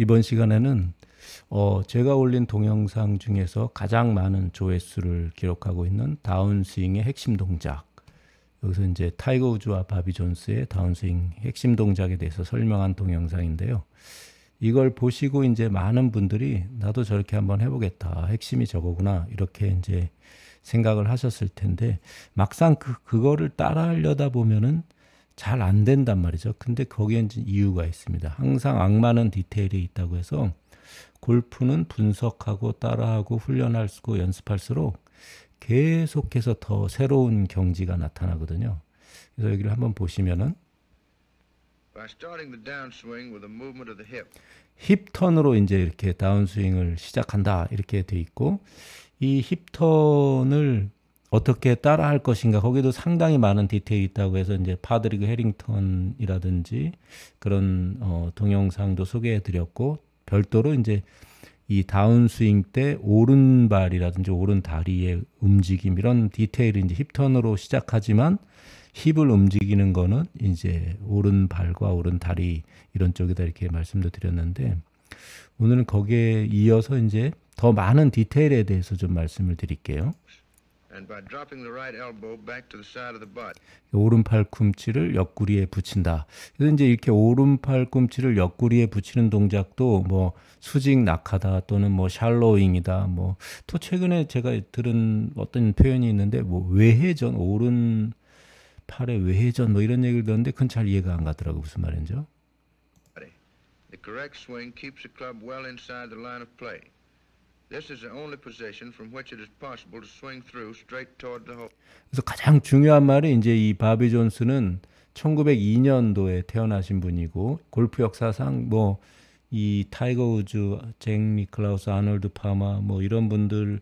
이번 시간에는 어, 제가 올린 동영상 중에서 가장 많은 조회수를 기록하고 있는 다운스윙의 핵심 동작 여기서 이제 타이거 우즈와 바비 존스의 다운스윙 핵심 동작에 대해서 설명한 동영상인데요. 이걸 보시고 이제 많은 분들이 나도 저렇게 한번 해보겠다. 핵심이 저거구나. 이렇게 이제 생각을 하셨을 텐데 막상 그, 그거를 따라 하려다 보면은 잘안 된단 말이죠. 근데 거기엔 이유가 있습니다. 항상 악마는 디테일이 있다고 해서 골프는 분석하고 따라하고 훈련할수고 연습할수록 계속해서 더 새로운 경지가 나타나거든요. 그래서 여기를 한번 보시면은 힙 턴으로 이제 이렇게 다운스윙을 시작한다 이렇게 돼 있고 이힙 턴을 어떻게 따라할 것인가 거기도 상당히 많은 디테일이 있다고 해서 이제 파드리그 해링턴이라든지 그런 어, 동영상도 소개해드렸고 별도로 이제 이 다운스윙 때 오른발이라든지 오른다리의 움직임 이런 디테일이 이제 힙턴으로 시작하지만 힙을 움직이는 거는 이제 오른발과 오른다리 이런 쪽에다 이렇게 말씀도 드렸는데 오늘은 거기에 이어서 이제 더 많은 디테일에 대해서 좀 말씀을 드릴게요. 오른팔 꿈치를 옆구리에 붙인다. 그래서 이제 이렇게 오른팔 꿈치를 옆구리에 붙이는 동작도 뭐 수직 낙하다 또는 뭐 샬로잉이다. 뭐 또 최근에 제가 들은 어떤 표현이 있는데 뭐 외회전 오른 팔의 외회전 뭐 이런 얘기를 들었는데 그건 잘 이해가 안 가더라고 무슨 말인지요? The correct swing keeps the club well inside the line of play. This is the only position from which it is possible to swing through straight toward the hole. 그래서 가장 중요한 말이 이제 이 바비 존스는 1902년도에 태어나신 분이고 골프 역사상 뭐 이 타이거 우즈, 잭 니클라우스, 아놀드 파마 뭐 이런 분들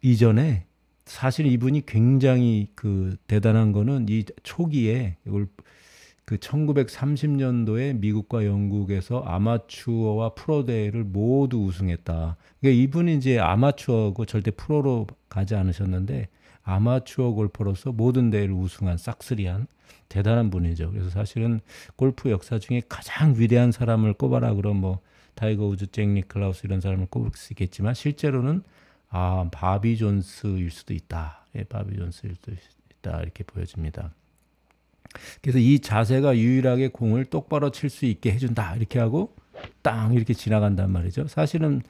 이전에 사실 이분이 굉장히 그 대단한 거는 이 초기에 골프 그 1930년도에 미국과 영국에서 아마추어와 프로 대회를 모두 우승했다. 그러니까 이분이 이제 아마추어고 절대 프로로 가지 않으셨는데 아마추어 골퍼로서 모든 대회를 우승한 싹쓸이한 대단한 분이죠. 그래서 사실은 골프 역사 중에 가장 위대한 사람을 꼽아라 그럼 뭐 타이거 우즈, 잭 니클라우스 이런 사람을 꼽을 수 있겠지만 실제로는 아 바비 존스일 수도 있다. 예, 바비 존스일 수도 있다 이렇게 보여집니다. 그래서 이 자세가 유일하게 공을 똑바로 칠 수 있게 해준다 이렇게 하고 땅 이렇게 지나간단 말이죠. 사실은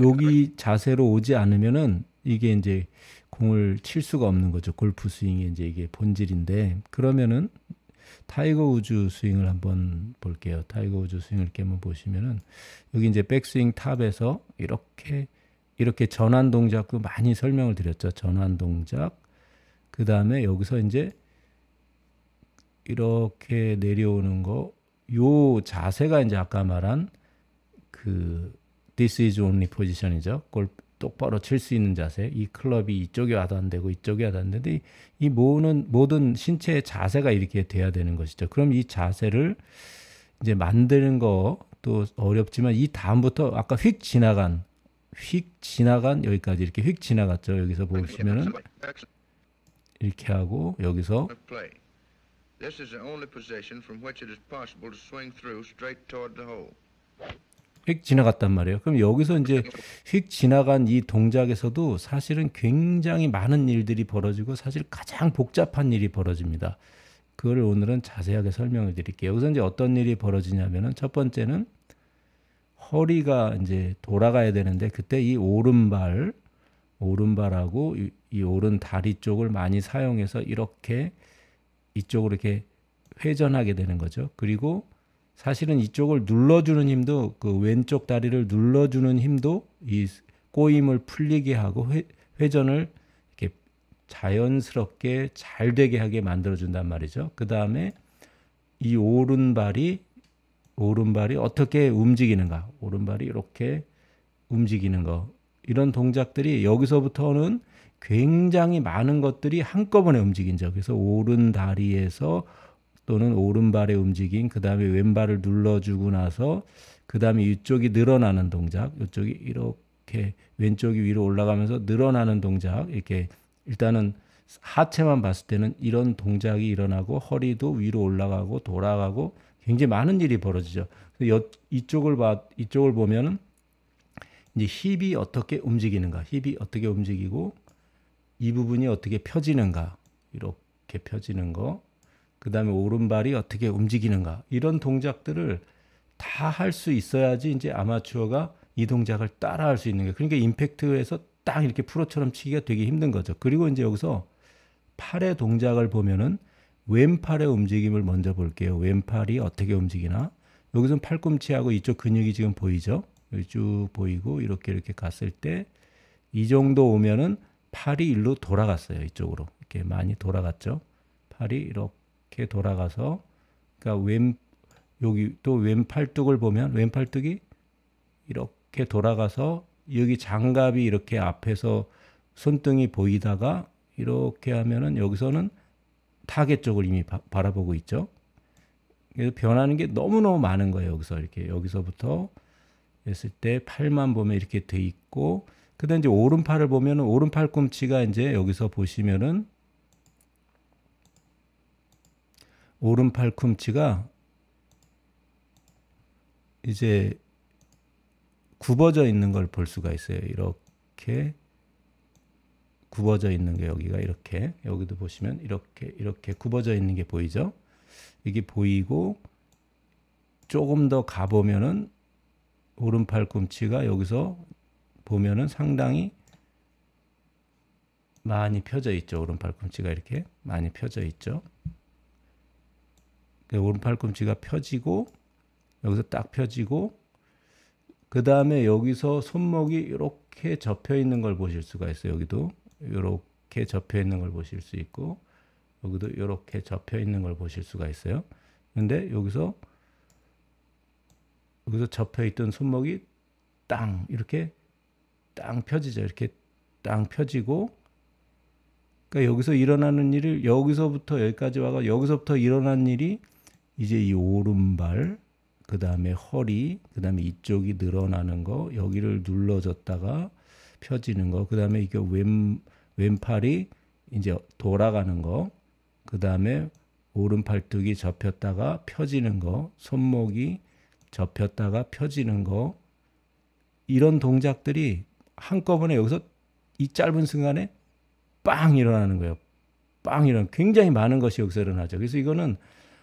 여기 자세로 오지 않으면은 이게 이제 공을 칠 수가 없는 거죠. 골프 스윙이 이제 이게 본질인데 그러면은 타이거 우즈 스윙을 한번 볼게요. 타이거 우즈 스윙을 이렇게 한번 보시면은 여기 이제 백스윙 탑에서 이렇게 이렇게 전환 동작도 많이 설명을 드렸죠. 전환 동작. 그 다음에 여기서 이제 이렇게 내려오는 거, 요 자세가 이제 아까 말한 그 this is only 포지션이죠. 골 똑바로 칠 수 있는 자세. 이 클럽이 이쪽에 와도 안 되고 이쪽에 와도 안 되는데 이 모든 모든 신체의 자세가 이렇게 돼야 되는 것이죠. 그럼 이 자세를 이제 만드는 거 또 어렵지만 이 다음부터 아까 휙 지나간 휙 지나간 여기까지 이렇게 휙 지나갔죠. 여기서 보시면은 이렇게 하고 여기서 This is the only position from which it is possible to swing through straight toward the hole. 휙 지나갔단 말이에요. 그럼 여기서 이제 휙 지나간 이 동작에서도 사실은 굉장히 많은 일들이 벌어지고 사실 가장 복잡한 일이 벌어집니다. 그걸 오늘은 자세하게 설명을 드릴게요. 여기서 이제 어떤 일이 벌어지냐면은 첫 번째는 허리가 이제 돌아가야 되는데 그때 이 오른발 오른발하고 이, 이 오른 다리 쪽을 많이 사용해서 이렇게 이쪽으로 이렇게 회전하게 되는 거죠. 그리고 사실은 이쪽을 눌러주는 힘도 그 왼쪽 다리를 눌러주는 힘도 이 꼬임을 풀리게 하고 회, 회전을 이렇게 자연스럽게 잘 되게 하게 만들어준단 말이죠. 그 다음에 이 오른발이 오른발이 어떻게 움직이는가 오른발이 이렇게 움직이는 거 이런 동작들이 여기서부터는 굉장히 많은 것들이 한꺼번에 움직인 적. 그래서 오른 다리에서 또는 오른발의 움직임, 그 다음에 왼발을 눌러주고 나서 그 다음에 이쪽이 늘어나는 동작, 이쪽이 이렇게 왼쪽이 위로 올라가면서 늘어나는 동작, 이렇게 일단은 하체만 봤을 때는 이런 동작이 일어나고 허리도 위로 올라가고 돌아가고 굉장히 많은 일이 벌어지죠. 이쪽을 봐 이쪽을 보면 이제 힙이 어떻게 움직이는가, 힙이 어떻게 움직이고 이 부분이 어떻게 펴지는가 이렇게 펴지는 거 그 다음에 오른발이 어떻게 움직이는가 이런 동작들을 다 할 수 있어야지 이제 아마추어가 이 동작을 따라 할 수 있는 게 그러니까 임팩트에서 딱 이렇게 프로처럼 치기가 되게 힘든 거죠 그리고 이제 여기서 팔의 동작을 보면은 왼팔의 움직임을 먼저 볼게요 왼팔이 어떻게 움직이나 여기서 는 팔꿈치하고 이쪽 근육이 지금 보이죠 쭉 보이고 이렇게 이렇게 갔을 때 이 정도 오면은 팔이 일로 돌아갔어요. 이쪽으로. 이렇게 많이 돌아갔죠. 팔이 이렇게 돌아가서 그러니까 왼 여기 또 왼팔뚝을 보면 왼팔뚝이 이렇게 돌아가서 여기 장갑이 이렇게 앞에서 손등이 보이다가 이렇게 하면은 여기서는 타겟 쪽을 이미 바, 바라보고 있죠. 그래서 변하는 게 너무너무 많은 거예요. 여기서 이렇게 여기서부터 했을 때 팔만 보면 이렇게 돼 있고 근데 이제 오른팔을 보면 오른팔 꿈치가 이제 여기서 보시면은 오른팔 꿈치가 이제 굽어져 있는 걸 볼 수가 있어요. 이렇게 굽어져 있는 게 여기가 이렇게 여기도 보시면 이렇게 이렇게 굽어져 있는 게 보이죠? 이게 보이고 조금 더 가보면은 오른팔 꿈치가 여기서 보면은 상당히 많이 펴져 있죠. 오른팔 꿈치가 이렇게 많이 펴져 있죠. 그 오른팔 꿈치가 펴지고 여기서 딱 펴지고 그 다음에 여기서 손목이 이렇게 접혀 있는 걸 보실 수가 있어요. 여기도 이렇게 접혀 있는 걸 보실 수 있고 여기도 이렇게 접혀 있는 걸 보실 수가 있어요. 근데 여기서 여기서 접혀 있던 손목이 땅 이렇게 땅 펴지죠. 이렇게 땅 펴지고 그러니까 여기서 일어나는 일을 여기서부터 여기까지 와가 여기서부터 일어난 일이 이제 이 오른발 그 다음에 허리 그 다음에 이쪽이 늘어나는 거 여기를 눌러줬다가 펴지는 거 그 다음에 이게 왼 왼팔이 이제 돌아가는 거 그 다음에 오른 팔뚝이 접혔다가 펴지는 거 손목이 접혔다가 펴지는 거 이런 동작들이 한꺼번에 여기서 이 짧은 순간에 빵 일어나는 거예요. 빵일어 굉장히 많은 것이 여기서 일어나죠. 그래서 이거는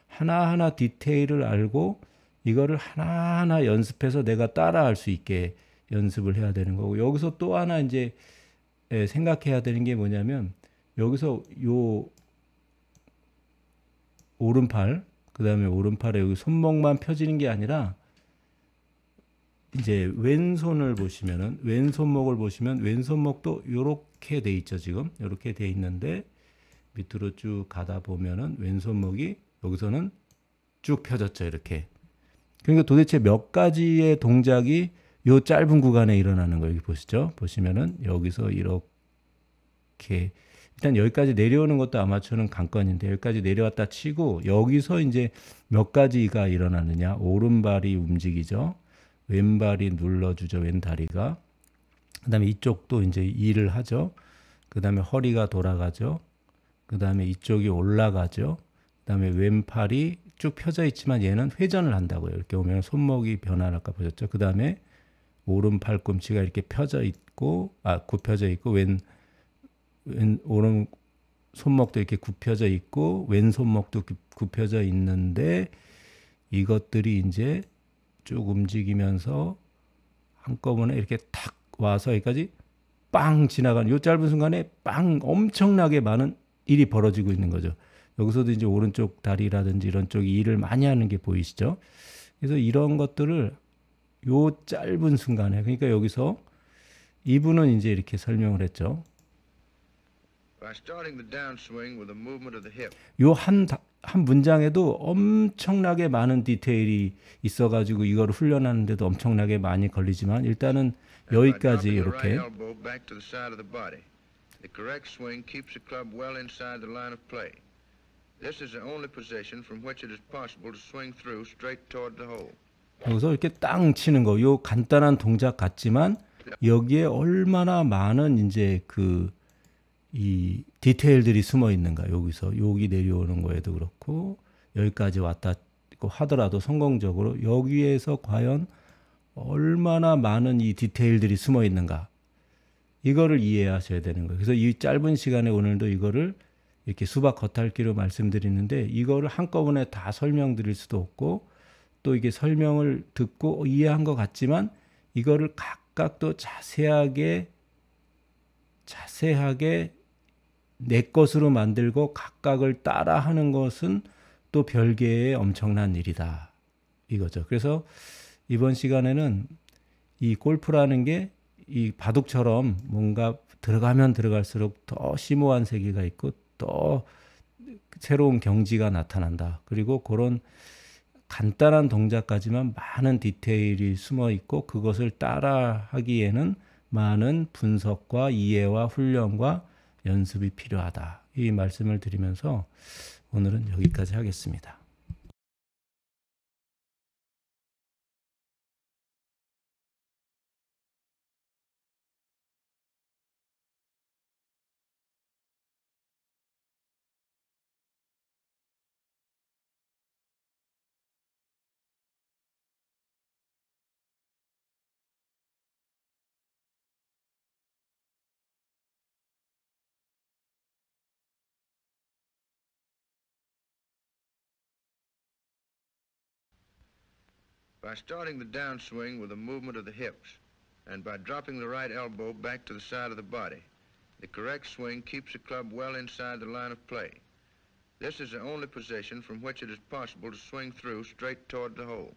하나하나 디테일을 알고 이거를 하나하나 연습해서 내가 따라할 수 있게 연습을 해야 되는 거고 여기서 또 하나 이제 예, 생각해야 되는 게 뭐냐면 여기서 요 오른팔 그 다음에 오른팔에 여기 손목만 펴지는 게 아니라 이제 왼손을 보시면은 왼손목을 보시면 왼손목도 요렇게 돼 있죠 지금 요렇게 돼 있는데 밑으로 쭉 가다 보면은 왼손목이 여기서는 쭉 펴졌죠 이렇게 그러니까 도대체 몇 가지의 동작이 요 짧은 구간에 일어나는 거 여기 보시죠 보시면은 여기서 이렇게 일단 여기까지 내려오는 것도 아마추어는 관건인데 여기까지 내려왔다 치고 여기서 이제 몇 가지가 일어나느냐 오른발이 움직이죠 왼발이 눌러주죠. 왼 다리가. 그 다음에 이쪽도 이제 일을 하죠. 그 다음에 허리가 돌아가죠. 그 다음에 이쪽이 올라가죠. 그 다음에 왼팔이 쭉 펴져 있지만 얘는 회전을 한다고요. 이렇게 보면 손목이 변화를 아까 보셨죠. 그 다음에 오른 팔꿈치가 이렇게 펴져 있고, 아, 굽혀져 있고, 왼, 왼, 오른 손목도 이렇게 굽혀져 있고, 왼손목도 굽혀져 있는데, 이것들이 이제 쭉 움직이면서 한꺼번에 이렇게 탁 와서 여기까지 빵 지나가는 요 짧은 순간에 빵 엄청나게 많은 일이 벌어지고 있는 거죠. 여기서도 이제 오른쪽 다리라든지 이런 쪽이 일을 많이 하는 게 보이시죠? 그래서 이런 것들을 요 짧은 순간에 그러니까 여기서 이분은 이제 이렇게 설명을 했죠. 요한 한 문장에도 엄청나게 많은 디테일이 있어가지고 이걸 훈련하는데도 엄청나게 많이 걸리지만 일단은 여기까지 이렇게 여기서 이렇게 땅 치는 거, 요 간단한 동작 같지만 여기에 얼마나 많은 이제 그이 디테일들이 숨어 있는가 여기서 여기 내려오는 거에도 그렇고 여기까지 왔다고 하더라도 성공적으로 여기에서 과연 얼마나 많은 이 디테일들이 숨어 있는가 이거를 이해하셔야 되는 거예요. 그래서 이 짧은 시간에 오늘도 이거를 이렇게 수박 겉핥기로 말씀드리는데 이거를 한꺼번에 다 설명드릴 수도 없고 또 이게 설명을 듣고 이해한 것 같지만 이거를 각각 또 자세하게 자세하게 내 것으로 만들고 각각을 따라하는 것은 또 별개의 엄청난 일이다. 이거죠. 그래서 이번 시간에는 이 골프라는 게 이 바둑처럼 뭔가 들어가면 들어갈수록 더 심오한 세계가 있고 또 새로운 경지가 나타난다. 그리고 그런 간단한 동작까지만 많은 디테일이 숨어 있고 그것을 따라 하기에는 많은 분석과 이해와 훈련과 연습이 필요하다. 이 말씀을 드리면서 오늘은 여기까지 하겠습니다. by starting the downswing with a movement of the hips and by dropping the right elbow back to the side of the body. The correct swing keeps the club well inside the line of play. This is the only position from which it is possible to swing through straight toward the hole.